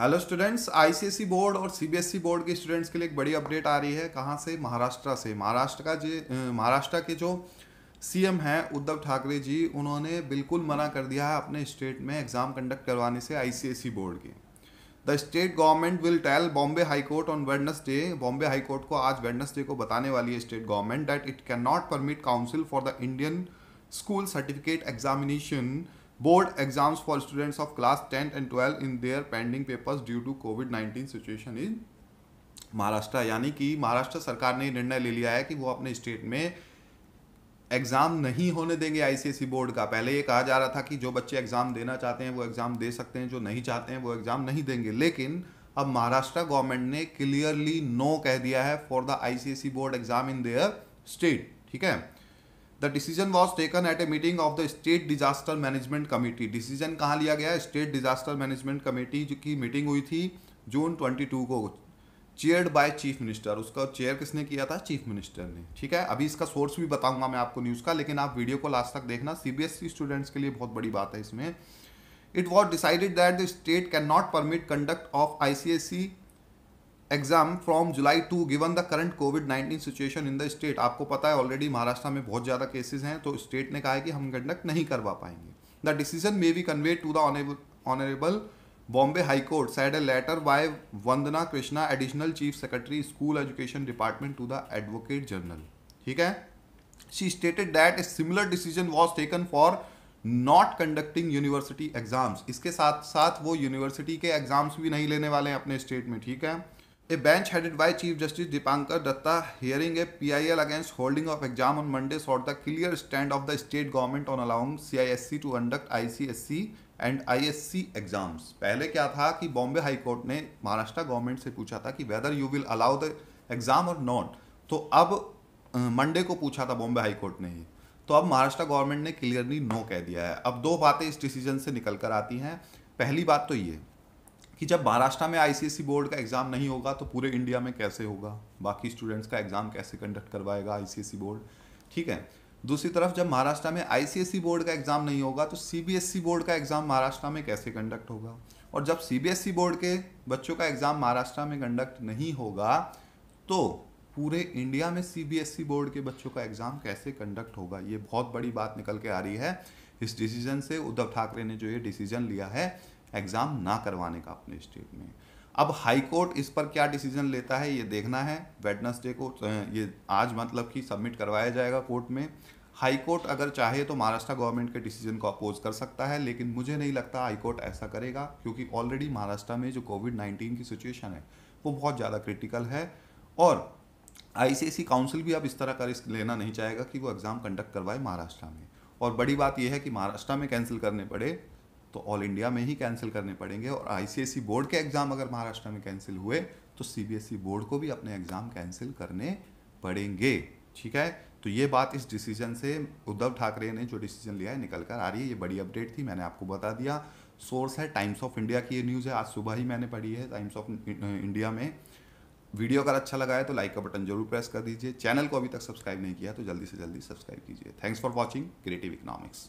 hello students ICSE board और CBSE board e के students के लिए एक बड़ी अपडेट आ रही है कहाँ से महाराष्ट्र से महाराष्ट्र का जो महाराष्ट्र के जो सीएम हैं उद्धव ठाकरे जी उन्होंने बिल्कुल मना कर दिया है अपने स्टेट में एग्ज़ाम कंडक्ट करवाने से आईसीएसई बोर्ड e के the state government will tell Bombay high court on Wednesday Bombay high court को आज वेडनसडे को बताने वाली है state government that it can not permit council for the Indian school certificate examination board exams for students of class tenth and twelfth in their pending papers due to COVID nineteen situation in Maharashtra यानी कि महाराष्ट्र सरकार ने निर्णय ले लिया है कि वो अपने स्टेट में एग्ज़ाम नहीं होने देंगे आईसीएसई बोर्ड e का पहले ये कहा जा रहा था कि जो बच्चे एग्ज़ाम देना चाहते हैं वो एग्ज़ाम दे सकते हैं जो नहीं चाहते हैं वो एग्ज़ाम नहीं देंगे लेकिन अब महाराष्ट्र गवर्नमेंट ने क्लियरली नो कह दिया है for the ICSE board exam in their state ठीक है the decision was taken at a meeting of the state disaster management committee decision कहाँ लिया गया स्टेट डिजास्टर मैनेजमेंट कमेटी की मीटिंग हुई थी जून ट्वेंटी टू को चेयर्ड बाय चीफ मिनिस्टर उसका चेयर किसने किया था चीफ मिनिस्टर ने ठीक है अभी इसका सोर्स भी बताऊंगा मैं आपको न्यूज़ का लेकिन आप वीडियो को लास्ट तक देखना C B S E students के लिए बहुत बड़ी बात है इसमें it was decided that the state can not permit conduct of I C C S exam from July to given the current COVID nineteen situation in the state आपको पता है ऑलरेडी महाराष्ट्र में बहुत ज़्यादा केसेस हैं तो स्टेट ने कहा है कि हम कंडक्ट नहीं करवा पाएंगे the decision may be convey to the honourable Bombay high court said a letter by Vandana Krishna additional chief secretary school education department to the advocate general ठीक है she stated that a similar decision was taken for not conducting university exams इसके साथ साथ वो university के exams भी नहीं लेने वाले हैं अपने स्टेट में ठीक है A bench headed by Chief Justice Dipankar Datta hearing a PIL against holding of exam on Monday sought the clear stand of the state government on allowing CISC to conduct ICSC and ISC exams पहले क्या था कि Bombay high court ने Maharashtra government से पूछा था कि whether you will allow the exam और नॉट तो अब मंडे को पूछा था बॉम्बे हाई कोर्ट ने ही तो अब महाराष्ट्र गवर्नमेंट ने क्लियरली नो कह दिया है अब दो बातें इस डिसीजन से निकल कर आती हैं पहली बात तो ये कि जब महाराष्ट्र में आईसीएसई e बोर्ड का एग्ज़ाम नहीं होगा तो पूरे इंडिया में कैसे होगा बाकी स्टूडेंट्स का एग्ज़ाम कैसे कंडक्ट करवाएगा आईसीएसई e बोर्ड ठीक है दूसरी तरफ जब महाराष्ट्र में आईसीएसई e बोर्ड का एग्ज़ाम नहीं होगा तो सीबीएसई बोर्ड का एग्ज़ाम महाराष्ट्र में कैसे कंडक्ट होगा और जब सीबीएसई बोर्ड के बच्चों का एग्ज़ाम महाराष्ट्र में कंडक्ट नहीं होगा तो पूरे इंडिया में सीबीएसई बोर्ड के बच्चों का एग्ज़ाम कैसे कंडक्ट होगा ये बहुत बड़ी बात निकल के आ रही है इस डिसीजन से उद्धव ठाकरे ने जो ये डिसीजन लिया है एग्ज़ाम ना करवाने का अपने स्टेट में अब हाई कोर्ट इस पर क्या डिसीजन लेता है ये देखना है वेडनसडे को ये आज मतलब कि सबमिट करवाया जाएगा कोर्ट में हाई कोर्ट अगर चाहे तो महाराष्ट्र गवर्नमेंट के डिसीजन को अपोज कर सकता है लेकिन मुझे नहीं लगता हाई कोर्ट ऐसा करेगा क्योंकि ऑलरेडी महाराष्ट्र में जो कोविड नाइन्टीन की सिचुएशन है वो बहुत ज़्यादा क्रिटिकल है और आईसीएससी काउंसिल भी अब इस तरह का रिस्क लेना नहीं चाहेगा कि वो एग्ज़ाम कंडक्ट करवाए महाराष्ट्र में और बड़ी बात यह है कि महाराष्ट्र में कैंसिल करने पड़े तो ऑल इंडिया में ही कैंसिल करने पड़ेंगे और आईसीएसई बोर्ड e के एग्ज़ाम अगर महाराष्ट्र में कैंसिल हुए तो सीबीएसई बोर्ड e को भी अपने एग्ज़ाम कैंसिल करने पड़ेंगे ठीक है तो ये बात इस डिसीजन से उद्धव ठाकरे ने जो डिसीजन लिया है निकल कर आ रही है ये बड़ी अपडेट थी मैंने आपको बता दिया सोर्स है टाइम्स ऑफ इंडिया की ये न्यूज़ है आज सुबह ही मैंने पढ़ी है टाइम्स ऑफ इंडिया में वीडियो अगर अच्छा लगा है तो लाइक का बटन जरूर प्रेस कर दीजिए चैनल को अभी तक सब्सक्राइब नहीं किया तो जल्दी से जल्दी सब्सक्राइब कीजिए thanks for watching creative economics